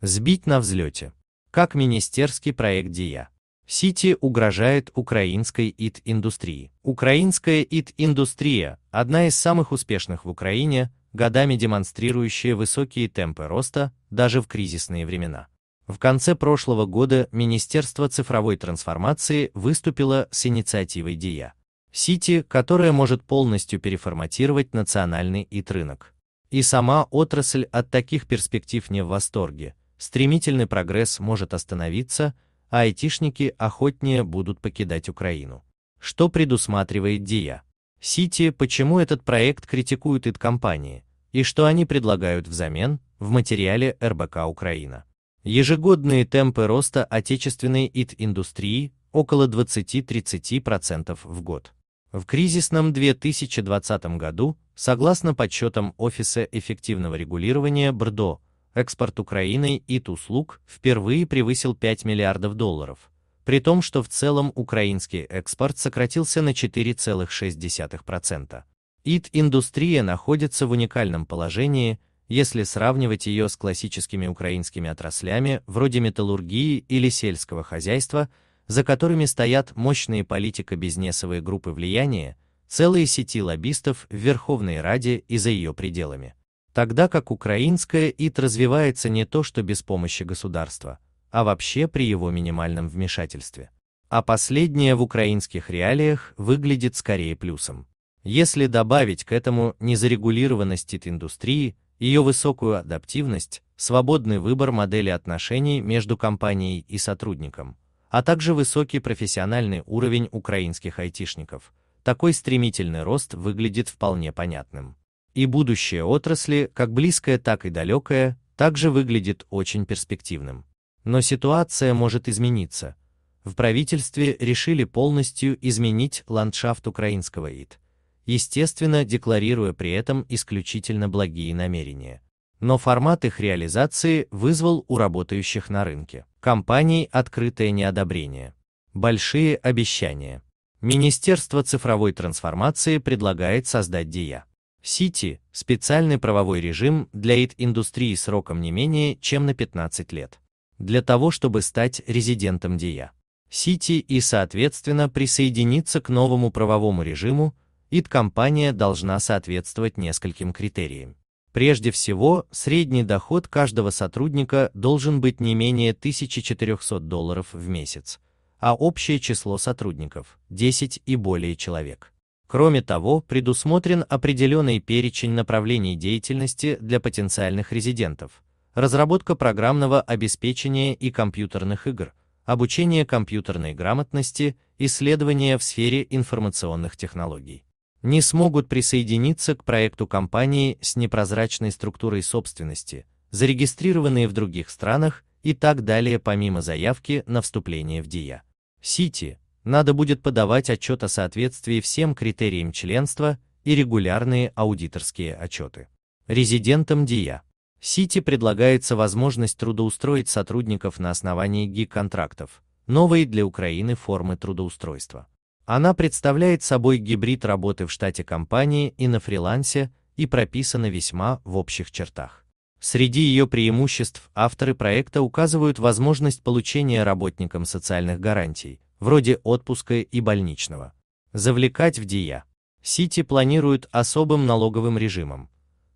Сбить на взлете. Как министерский проект ДИЯ. Сити угрожает украинской ИТ-индустрии. Украинская ИТ-индустрия – одна из самых успешных в Украине, годами демонстрирующая высокие темпы роста, даже в кризисные времена. В конце прошлого года Министерство цифровой трансформации выступило с инициативой ДИЯ. Сити, которая может полностью переформатировать национальный ИТ-рынок. И сама отрасль от таких перспектив не в восторге, стремительный прогресс может остановиться, а айтишники охотнее будут покидать Украину. Что предусматривает ДИА? Сити, почему этот проект критикуют ит компании и что они предлагают взамен в материале РБК Украина. Ежегодные темпы роста отечественной ИТ-индустрии около 20-30% в год. В кризисном 2020 году, согласно подсчетам Офиса эффективного регулирования БРДО, экспорт Украины и услуг впервые превысил 5 миллиардов долларов, при том, что в целом украинский экспорт сократился на 4,6%. ИТ-индустрия находится в уникальном положении, если сравнивать ее с классическими украинскими отраслями вроде металлургии или сельского хозяйства, за которыми стоят мощные политико-бизнесовые группы влияния, целые сети лоббистов в Верховной Раде и за ее пределами тогда как украинская ИТ развивается не то что без помощи государства, а вообще при его минимальном вмешательстве. А последнее в украинских реалиях выглядит скорее плюсом. Если добавить к этому незарегулированность ИТ индустрии, ее высокую адаптивность, свободный выбор модели отношений между компанией и сотрудником, а также высокий профессиональный уровень украинских айтишников, такой стремительный рост выглядит вполне понятным и будущее отрасли, как близкое, так и далекое, также выглядит очень перспективным. Но ситуация может измениться. В правительстве решили полностью изменить ландшафт украинского ИТ, естественно, декларируя при этом исключительно благие намерения. Но формат их реализации вызвал у работающих на рынке компаний открытое неодобрение. Большие обещания. Министерство цифровой трансформации предлагает создать ДИЯ. Сити – специальный правовой режим для ИТ-индустрии сроком не менее чем на 15 лет. Для того, чтобы стать резидентом ДИА, Сити и, соответственно, присоединиться к новому правовому режиму, ИТ-компания должна соответствовать нескольким критериям. Прежде всего, средний доход каждого сотрудника должен быть не менее 1400 долларов в месяц, а общее число сотрудников – 10 и более человек. Кроме того, предусмотрен определенный перечень направлений деятельности для потенциальных резидентов, разработка программного обеспечения и компьютерных игр, обучение компьютерной грамотности, исследования в сфере информационных технологий. Не смогут присоединиться к проекту компании с непрозрачной структурой собственности, зарегистрированные в других странах и так далее помимо заявки на вступление в ДИА, Сити, надо будет подавать отчет о соответствии всем критериям членства и регулярные аудиторские отчеты. Резидентам ДИЯ. Сити предлагается возможность трудоустроить сотрудников на основании ГИК-контрактов, новые для Украины формы трудоустройства. Она представляет собой гибрид работы в штате компании и на фрилансе и прописана весьма в общих чертах. Среди ее преимуществ авторы проекта указывают возможность получения работникам социальных гарантий, вроде отпуска и больничного, завлекать в ДИЯ. Сити планируют особым налоговым режимом.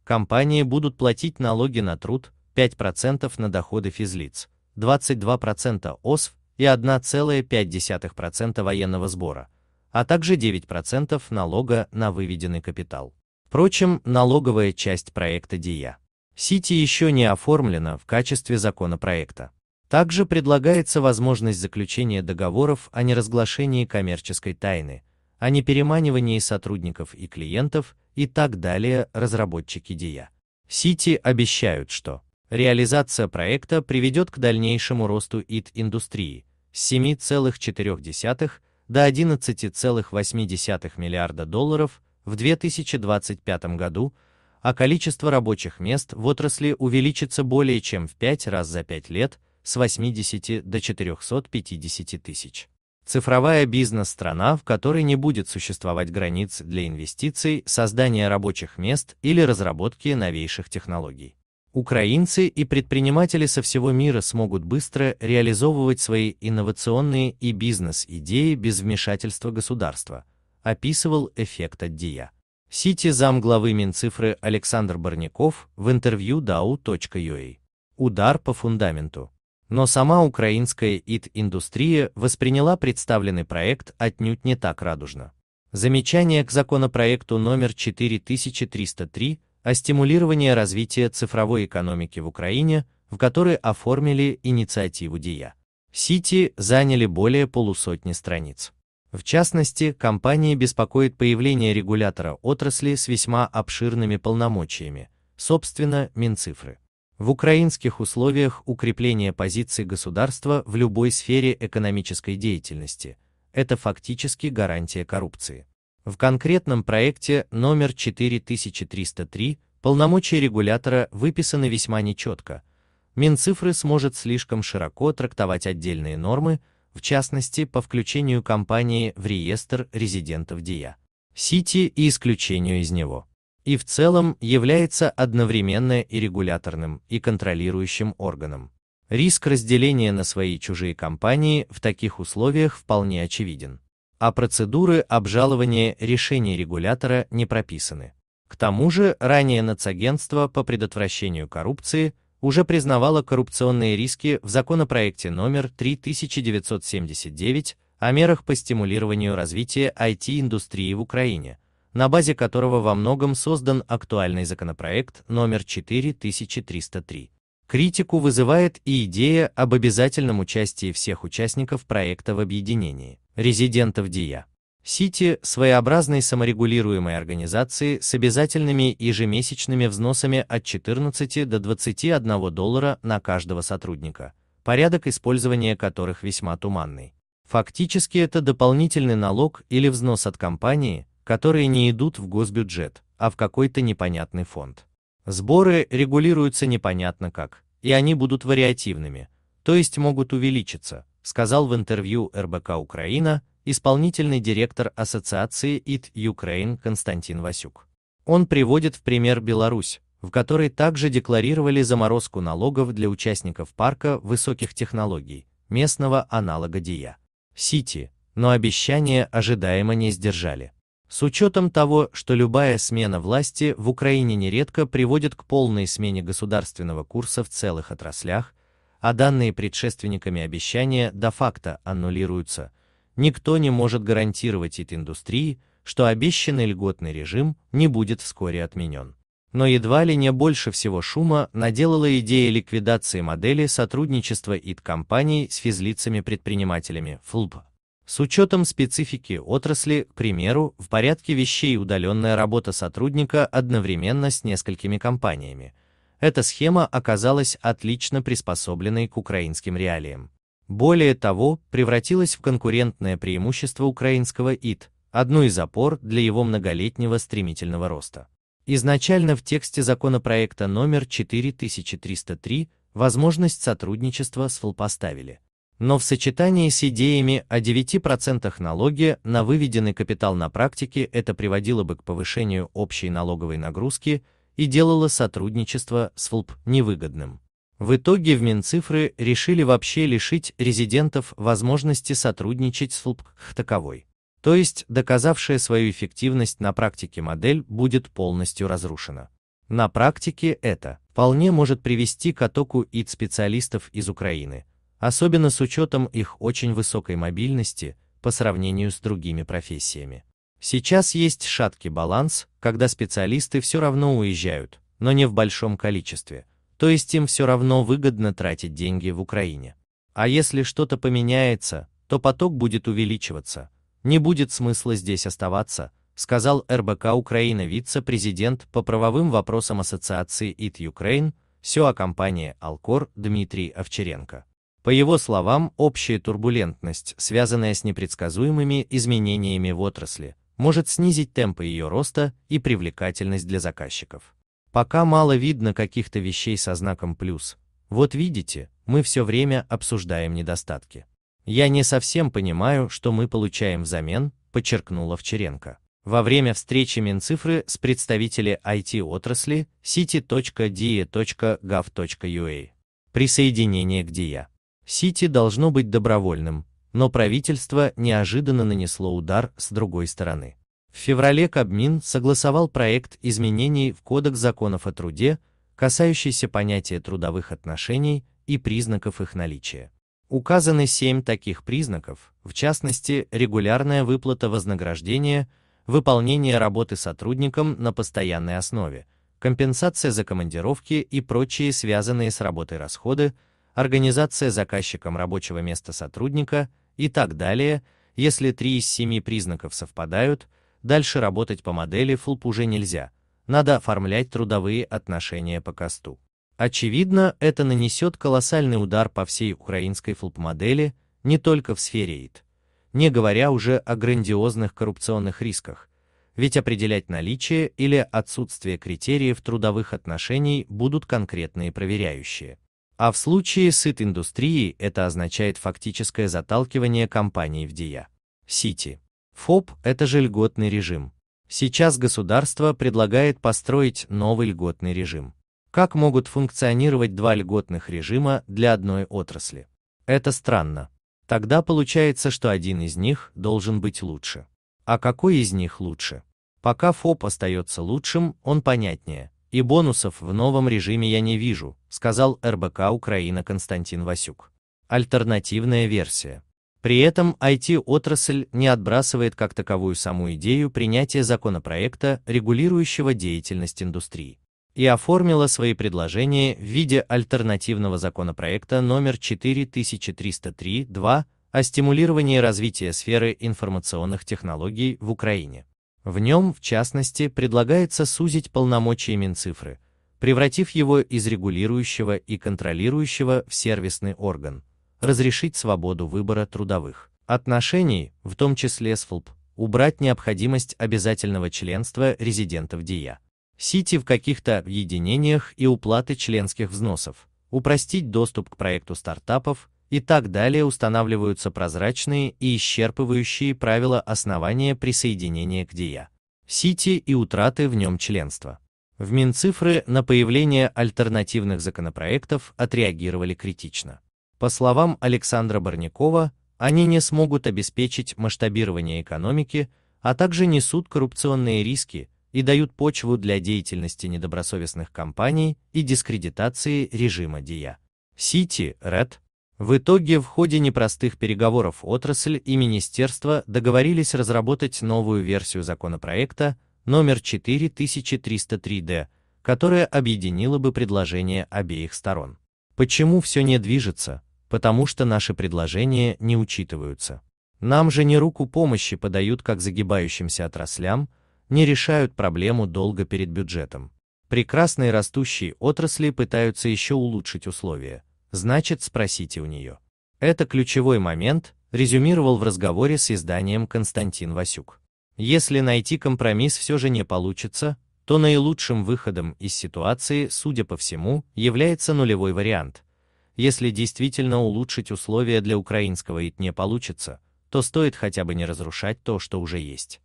Компании будут платить налоги на труд 5% на доходы физлиц, 22% ОСВ и 1,5% военного сбора, а также 9% налога на выведенный капитал. Впрочем, налоговая часть проекта ДИЯ. Сити еще не оформлена в качестве законопроекта. Также предлагается возможность заключения договоров о неразглашении коммерческой тайны, о непереманивании сотрудников и клиентов и так далее разработчики DIA. А. Сити обещают, что реализация проекта приведет к дальнейшему росту ИТ-индустрии с 7,4 до 11,8 миллиарда долларов в 2025 году, а количество рабочих мест в отрасли увеличится более чем в 5 раз за 5 лет – с 80 до 450 тысяч. Цифровая бизнес-страна, в которой не будет существовать границ для инвестиций, создания рабочих мест или разработки новейших технологий. Украинцы и предприниматели со всего мира смогут быстро реализовывать свои инновационные и бизнес-идеи без вмешательства государства, описывал эффект от Дия. Сити замглавы Минцифры Александр Барняков в интервью dao.ua. Удар по фундаменту. Но сама украинская ИТ-индустрия восприняла представленный проект отнюдь не так радужно. Замечание к законопроекту номер 4303 о стимулировании развития цифровой экономики в Украине, в которой оформили инициативу ДИЯ. Сити заняли более полусотни страниц. В частности, компании беспокоит появление регулятора отрасли с весьма обширными полномочиями, собственно, Минцифры. В украинских условиях укрепление позиций государства в любой сфере экономической деятельности – это фактически гарантия коррупции. В конкретном проекте номер 4303 полномочия регулятора выписаны весьма нечетко. Минцифры сможет слишком широко трактовать отдельные нормы, в частности по включению компании в реестр резидентов ДИА, Сити и исключению из него и в целом является одновременно и регуляторным, и контролирующим органом. Риск разделения на свои чужие компании в таких условиях вполне очевиден. А процедуры обжалования решений регулятора не прописаны. К тому же ранее Нацагентство по предотвращению коррупции уже признавало коррупционные риски в законопроекте номер 3979 о мерах по стимулированию развития IT-индустрии в Украине, на базе которого во многом создан актуальный законопроект номер 4303. Критику вызывает и идея об обязательном участии всех участников проекта в объединении, резидентов ДИЯ. Сити – своеобразной саморегулируемой организации с обязательными ежемесячными взносами от 14 до 21 доллара на каждого сотрудника, порядок использования которых весьма туманный. Фактически это дополнительный налог или взнос от компании, которые не идут в госбюджет, а в какой-то непонятный фонд. Сборы регулируются непонятно как, и они будут вариативными, то есть могут увеличиться, сказал в интервью РБК Украина исполнительный директор ассоциации IT Ukraine Константин Васюк. Он приводит в пример Беларусь, в которой также декларировали заморозку налогов для участников парка высоких технологий, местного аналога ДИЯ. Сити, но обещания ожидаемо не сдержали. С учетом того, что любая смена власти в Украине нередко приводит к полной смене государственного курса в целых отраслях, а данные предшественниками обещания до факта аннулируются, никто не может гарантировать этой индустрии, что обещанный льготный режим не будет вскоре отменен. Но едва ли не больше всего шума наделала идея ликвидации модели сотрудничества ИТ-компаний с физлицами-предпринимателями ФЛП с учетом специфики отрасли, к примеру, в порядке вещей удаленная работа сотрудника одновременно с несколькими компаниями. Эта схема оказалась отлично приспособленной к украинским реалиям. Более того, превратилась в конкурентное преимущество украинского ИТ, одну из опор для его многолетнего стремительного роста. Изначально в тексте законопроекта номер 4303 возможность сотрудничества с поставили но в сочетании с идеями о 9% налоге на выведенный капитал на практике это приводило бы к повышению общей налоговой нагрузки и делало сотрудничество с ФЛП невыгодным. В итоге в Минцифры решили вообще лишить резидентов возможности сотрудничать с ФЛП таковой. То есть доказавшая свою эффективность на практике модель будет полностью разрушена. На практике это вполне может привести к оттоку ИД специалистов из Украины – особенно с учетом их очень высокой мобильности по сравнению с другими профессиями. Сейчас есть шаткий баланс, когда специалисты все равно уезжают, но не в большом количестве, то есть им все равно выгодно тратить деньги в Украине. А если что-то поменяется, то поток будет увеличиваться, не будет смысла здесь оставаться, сказал РБК Украина вице-президент по правовым вопросам ассоциации ИТ Ukraine, о компании Алкор Дмитрий Овчаренко. По его словам, общая турбулентность, связанная с непредсказуемыми изменениями в отрасли, может снизить темпы ее роста и привлекательность для заказчиков. Пока мало видно каких-то вещей со знаком плюс. Вот видите, мы все время обсуждаем недостатки. Я не совсем понимаю, что мы получаем взамен, подчеркнула Вчеренко. Во время встречи Минцифры с представителями IT-отрасли city.die.gov.ua. Присоединение к Диа. Сити должно быть добровольным, но правительство неожиданно нанесло удар с другой стороны. В феврале Кабмин согласовал проект изменений в Кодекс законов о труде, касающийся понятия трудовых отношений и признаков их наличия. Указаны семь таких признаков, в частности, регулярная выплата вознаграждения, выполнение работы сотрудникам на постоянной основе, компенсация за командировки и прочие связанные с работой расходы, организация заказчиком рабочего места сотрудника и так далее. Если три из семи признаков совпадают, дальше работать по модели ФУЛП уже нельзя, надо оформлять трудовые отношения по косту. Очевидно, это нанесет колоссальный удар по всей украинской фулп модели не только в сфере ИТ, не говоря уже о грандиозных коррупционных рисках, ведь определять наличие или отсутствие критериев трудовых отношений будут конкретные проверяющие. А в случае с ИТ-индустрией это означает фактическое заталкивание компаний в диа. Сити. ФОП – это же льготный режим. Сейчас государство предлагает построить новый льготный режим. Как могут функционировать два льготных режима для одной отрасли? Это странно. Тогда получается, что один из них должен быть лучше. А какой из них лучше? Пока ФОП остается лучшим, он понятнее. И бонусов в новом режиме я не вижу, сказал РБК Украина Константин Васюк. Альтернативная версия. При этом IT-отрасль не отбрасывает как таковую саму идею принятия законопроекта, регулирующего деятельность индустрии, и оформила свои предложения в виде альтернативного законопроекта номер 4303-2 о стимулировании развития сферы информационных технологий в Украине. В нем, в частности, предлагается сузить полномочия Минцифры, превратив его из регулирующего и контролирующего в сервисный орган, разрешить свободу выбора трудовых отношений, в том числе с ФЛП, убрать необходимость обязательного членства резидентов ДИЯ, сити в каких-то объединениях и уплаты членских взносов, упростить доступ к проекту стартапов и так далее устанавливаются прозрачные и исчерпывающие правила основания присоединения к ДИЯ, Сити и утраты в нем членства. В Минцифры на появление альтернативных законопроектов отреагировали критично. По словам Александра Барнякова, они не смогут обеспечить масштабирование экономики, а также несут коррупционные риски и дают почву для деятельности недобросовестных компаний и дискредитации режима ДИЯ. Сити, Ред, в итоге в ходе непростых переговоров отрасль и министерство договорились разработать новую версию законопроекта номер 4303-D, которая объединила бы предложения обеих сторон. Почему все не движется? Потому что наши предложения не учитываются. Нам же не руку помощи подают как загибающимся отраслям, не решают проблему долго перед бюджетом. Прекрасные растущие отрасли пытаются еще улучшить условия – значит спросите у нее. Это ключевой момент, резюмировал в разговоре с изданием Константин Васюк. Если найти компромисс все же не получится, то наилучшим выходом из ситуации, судя по всему, является нулевой вариант. Если действительно улучшить условия для украинского ИТ не получится, то стоит хотя бы не разрушать то, что уже есть.